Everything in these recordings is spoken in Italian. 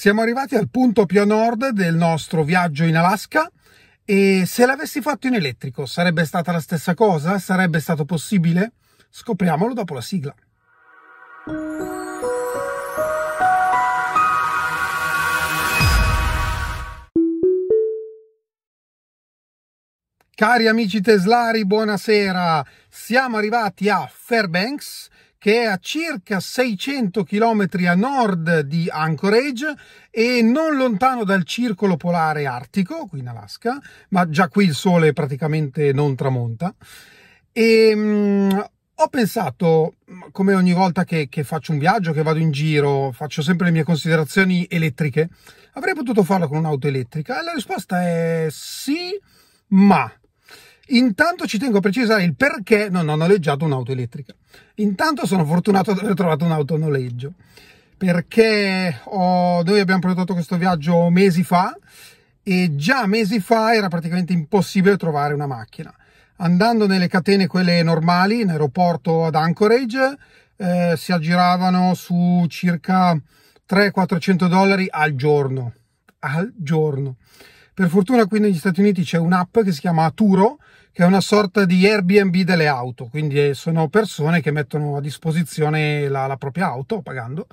Siamo arrivati al punto più a nord del nostro viaggio in Alaska e se l'avessi fatto in elettrico sarebbe stata la stessa cosa? Sarebbe stato possibile? Scopriamolo dopo la sigla. Cari amici teslari, buonasera. Siamo arrivati a Fairbanks che è a circa 600 km a nord di Anchorage e non lontano dal circolo polare artico, qui in Alaska, ma già qui il sole praticamente non tramonta. E, ehm, mh, ho pensato, come ogni volta che, che, faccio un viaggio, che vado in giro, faccio sempre le mie considerazioni elettriche, avrei potuto farlo con un'auto elettrica? E la risposta è sì, ma Intanto ci tengo a precisare il perché non ho noleggiato un'auto elettrica. Intanto sono fortunato ad aver trovato un'auto a noleggio, perché ho, noi abbiamo prenotato questo viaggio mesi fa e già mesi fa era praticamente impossibile trovare una macchina. Andando nelle catene quelle normali, in aeroporto ad Anchorage, eh, si aggiravano su circa 300-400 dollari al giorno. Al giorno. Per fortuna qui negli Stati Uniti c'è un'app che si chiama Aturo che è una sorta di Airbnb delle auto, quindi eh, sono persone che mettono a disposizione la, la propria auto pagando.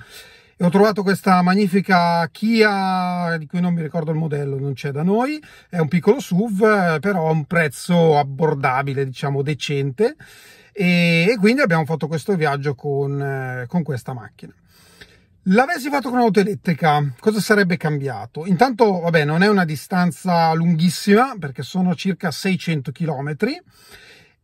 E ho trovato questa magnifica Kia, di cui non mi ricordo il modello, non c'è da noi, è un piccolo SUV, eh, però a un prezzo abbordabile, diciamo decente, e, e quindi abbiamo fatto questo viaggio con, eh, con questa macchina. L'avessi fatto con un'auto elettrica, cosa sarebbe cambiato? Intanto, vabbè, non è una distanza lunghissima perché sono circa 600 chilometri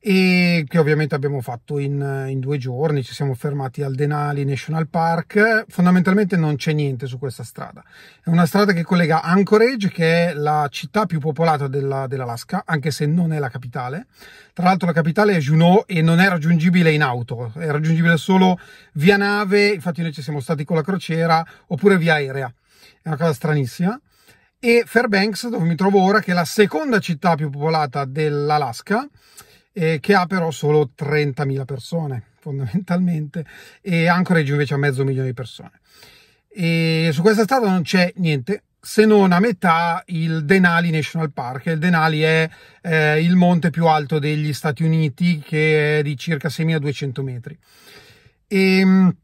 e che ovviamente abbiamo fatto in, in, due giorni, ci siamo fermati al Denali National Park, fondamentalmente non c'è niente su questa strada, è una strada che collega Anchorage che è la città più popolata della, dell'Alaska, anche se non è la capitale, tra l'altro la capitale è Juneau e non è raggiungibile in auto, è raggiungibile solo via nave, infatti noi ci siamo stati con la crociera oppure via aerea, è una cosa stranissima e Fairbanks dove mi trovo ora che è la seconda città più popolata dell'Alaska eh, che ha però solo 30.000 persone fondamentalmente e Anchorage invece ha mezzo milione di persone. E su questa strada non c'è niente se non a metà il Denali National Park. Il Denali è eh, il monte più alto degli Stati Uniti che è di circa 6.200 metri. E, ehm,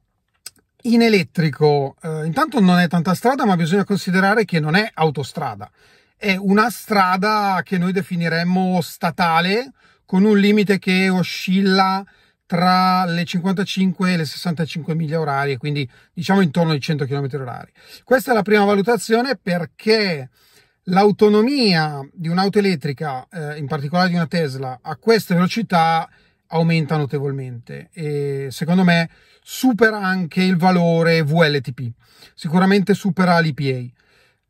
in elettrico eh, intanto non è tanta strada ma bisogna considerare che non è autostrada è una strada che noi definiremmo statale con un limite che oscilla tra le 55 e le 65 miglia orarie, quindi diciamo intorno ai 100 km orari. Questa è la prima valutazione perché l'autonomia di un'auto elettrica, eh, in particolare di una Tesla, a queste velocità aumenta notevolmente e secondo me supera anche il valore VLTP, sicuramente supera l'IPA.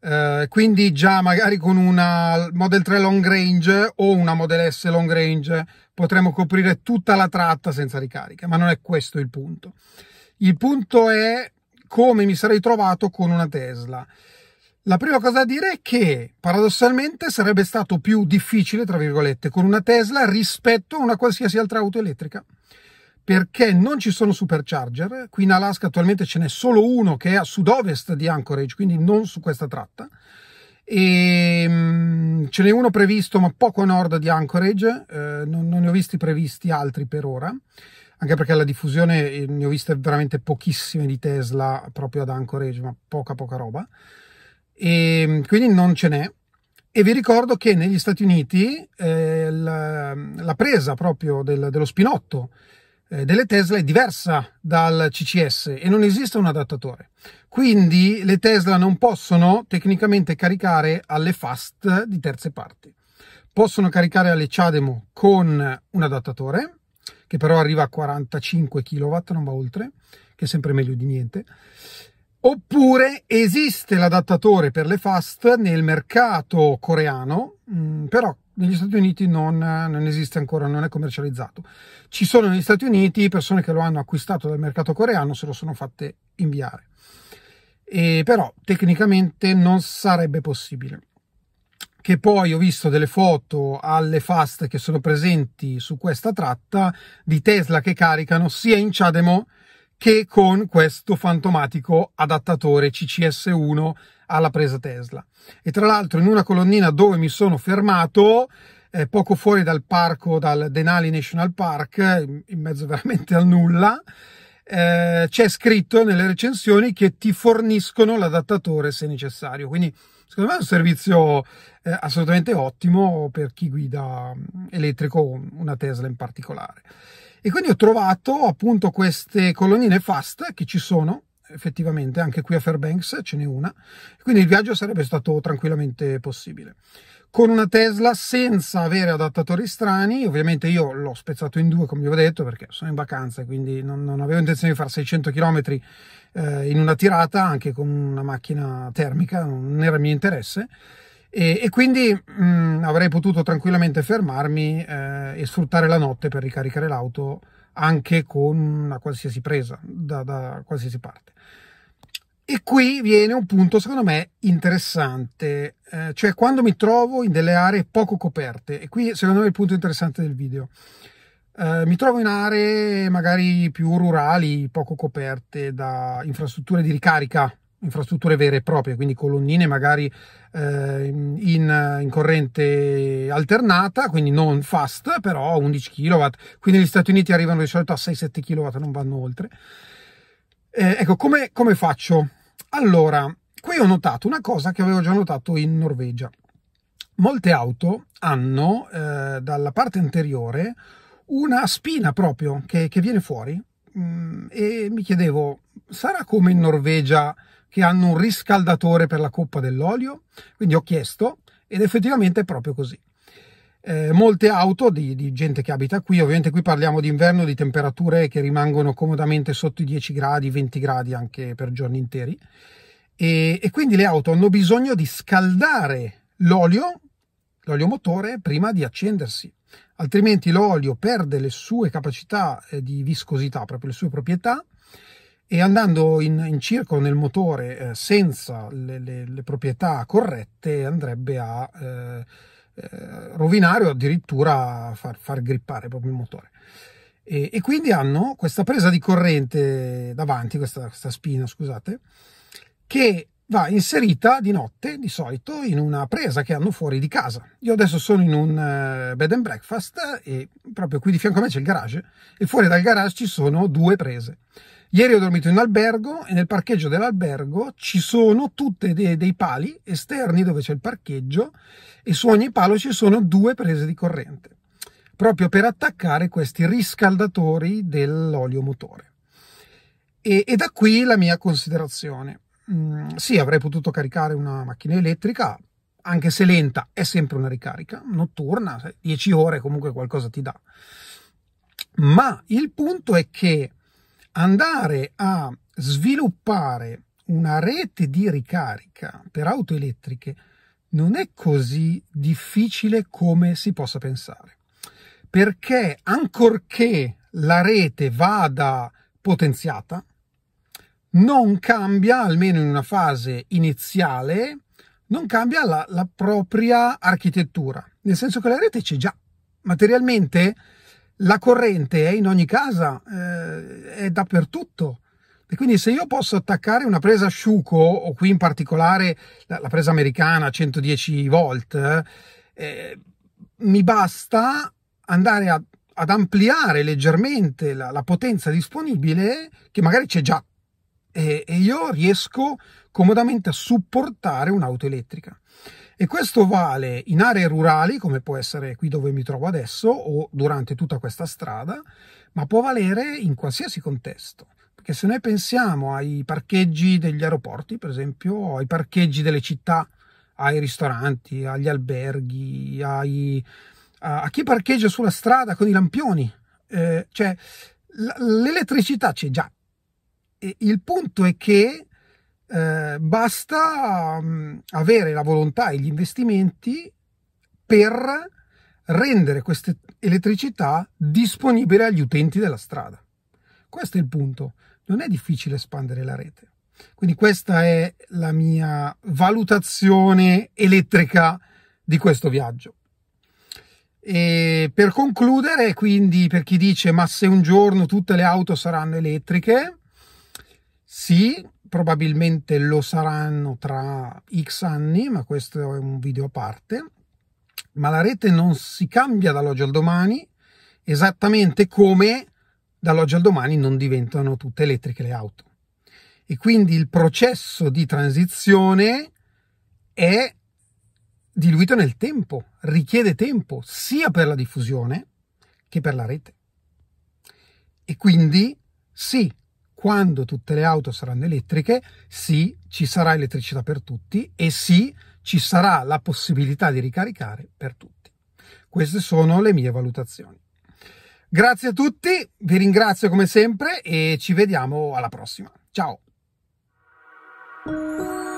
Eh, quindi già magari con una Model 3 long range o una Model S long range potremo coprire tutta la tratta senza ricarica, ma non è questo il punto. Il punto è come mi sarei trovato con una Tesla. La prima cosa da dire è che paradossalmente sarebbe stato più difficile, tra virgolette, con una Tesla rispetto a una qualsiasi altra auto elettrica perché non ci sono supercharger. Qui in Alaska attualmente ce n'è solo uno che è a sud-ovest di Anchorage, quindi non su questa tratta. E, ehm, ce n'è uno previsto, ma poco a nord di Anchorage. Eh, non, non, ne ho visti previsti altri per ora, anche perché la diffusione eh, ne ho viste veramente pochissime di Tesla proprio ad Anchorage, ma poca, poca roba. E, ehm, quindi non ce n'è. E vi ricordo che negli Stati Uniti eh, la, la, presa proprio del, dello spinotto eh, delle Tesla è diversa dal CCS e non esiste un adattatore. Quindi le Tesla non possono tecnicamente caricare alle fast di terze parti. Possono caricare alle CHAdeMO con un adattatore che però arriva a 45 kW, non va oltre, che è sempre meglio di niente. Oppure esiste l'adattatore per le fast nel mercato coreano, mm, però negli Stati Uniti non, non, esiste ancora, non è commercializzato. Ci sono negli Stati Uniti persone che lo hanno acquistato dal mercato coreano, se lo sono fatte inviare. E però tecnicamente non sarebbe possibile. Che poi ho visto delle foto alle fast che sono presenti su questa tratta di Tesla che caricano sia in CHAdeMO che con questo fantomatico adattatore CCS1 alla presa Tesla. E tra l'altro in una colonnina dove mi sono fermato, eh, poco fuori dal parco, dal Denali National Park, in mezzo veramente al nulla, eh, c'è scritto nelle recensioni che ti forniscono l'adattatore se necessario. Quindi secondo me è un servizio eh, assolutamente ottimo per chi guida mm, elettrico una Tesla in particolare. E quindi ho trovato appunto queste colonnine fast che ci sono effettivamente anche qui a Fairbanks ce n'è una, quindi il viaggio sarebbe stato tranquillamente possibile. Con una Tesla senza avere adattatori strani, ovviamente io l'ho spezzato in due come vi ho detto perché sono in vacanza quindi non, non avevo intenzione di fare 600 km eh, in una tirata anche con una macchina termica, non era mio interesse. E, e, quindi mh, mm, avrei potuto tranquillamente fermarmi eh, e sfruttare la notte per ricaricare l'auto anche con una qualsiasi presa da, da qualsiasi parte. E qui viene un punto secondo me interessante, eh, cioè quando mi trovo in delle aree poco coperte, e qui secondo me è il punto interessante del video. Eh, mi trovo in aree magari più rurali, poco coperte da infrastrutture di ricarica infrastrutture vere e proprie, quindi colonnine magari eh, in, in, corrente alternata, quindi non fast, però 11 kW. Quindi gli Stati Uniti arrivano di solito a 6-7 kW, non vanno oltre. Eh, ecco, come, come faccio? Allora, qui ho notato una cosa che avevo già notato in Norvegia. Molte auto hanno eh, dalla parte anteriore una spina proprio che, che viene fuori mm, e mi chiedevo, sarà come in Norvegia che hanno un riscaldatore per la coppa dell'olio, quindi ho chiesto ed effettivamente è proprio così. Eh, molte auto di, di, gente che abita qui, ovviamente qui parliamo di inverno, di temperature che rimangono comodamente sotto i 10 gradi, 20 gradi anche per giorni interi, e, e quindi le auto hanno bisogno di scaldare l'olio, l'olio motore, prima di accendersi altrimenti l'olio perde le sue capacità eh, di viscosità, proprio le sue proprietà e andando in, in circolo nel motore eh, senza le, le, le, proprietà corrette andrebbe a eh, eh, rovinare o addirittura far, far, grippare proprio il motore. E, e, quindi hanno questa presa di corrente davanti, questa, questa spina, scusate, che va inserita di notte di solito in una presa che hanno fuori di casa. Io adesso sono in un eh, bed and breakfast e proprio qui di fianco a me c'è il garage e fuori dal garage ci sono due prese. Ieri ho dormito in albergo e nel parcheggio dell'albergo ci sono tutti dei, dei, pali esterni dove c'è il parcheggio e su ogni palo ci sono due prese di corrente, proprio per attaccare questi riscaldatori dell'olio motore. E, e da qui la mia considerazione. Mm, sì, avrei potuto caricare una macchina elettrica, anche se lenta, è sempre una ricarica notturna, 10 ore comunque qualcosa ti dà. Ma il punto è che andare a sviluppare una rete di ricarica per auto elettriche non è così difficile come si possa pensare, perché ancorché la rete vada potenziata, non cambia, almeno in una fase iniziale, non cambia la, la propria architettura, nel senso che la rete c'è già materialmente la corrente è in ogni casa, eh, è dappertutto. E quindi se io posso attaccare una presa Sciuco, o qui in particolare la, la presa americana 110 volt, eh, mi basta andare a, ad ampliare leggermente la, la, potenza disponibile, che magari c'è già, e, e io riesco comodamente a supportare un'auto elettrica. E questo vale in aree rurali, come può essere qui dove mi trovo adesso, o durante tutta questa strada, ma può valere in qualsiasi contesto. Perché se noi pensiamo ai parcheggi degli aeroporti, per esempio, ai parcheggi delle città, ai ristoranti, agli alberghi, ai, a, a, chi parcheggia sulla strada con i lampioni, eh, cioè l'elettricità c'è già. E il punto è che eh, basta mh, mm, avere la volontà e gli investimenti per rendere questa elettricità disponibile agli utenti della strada. Questo è il punto. Non è difficile espandere la rete. Quindi questa è la mia valutazione elettrica di questo viaggio. E per concludere, quindi, per chi dice ma se un giorno tutte le auto saranno elettriche, sì, probabilmente lo saranno tra x anni, ma questo è un video a parte. Ma la rete non si cambia dall'oggi al domani, esattamente come dall'oggi al domani non diventano tutte elettriche le auto. E quindi il processo di transizione è diluito nel tempo, richiede tempo sia per la diffusione che per la rete. E quindi sì, quando tutte le auto saranno elettriche, sì, ci sarà elettricità per tutti e sì, ci sarà la possibilità di ricaricare per tutti. Queste sono le mie valutazioni. Grazie a tutti, vi ringrazio come sempre e ci vediamo alla prossima. Ciao!